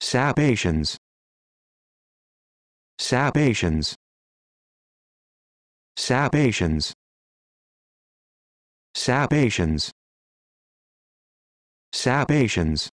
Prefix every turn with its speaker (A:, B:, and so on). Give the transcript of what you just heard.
A: Sabations. Sabations. Sabations. Sabations. Sabations.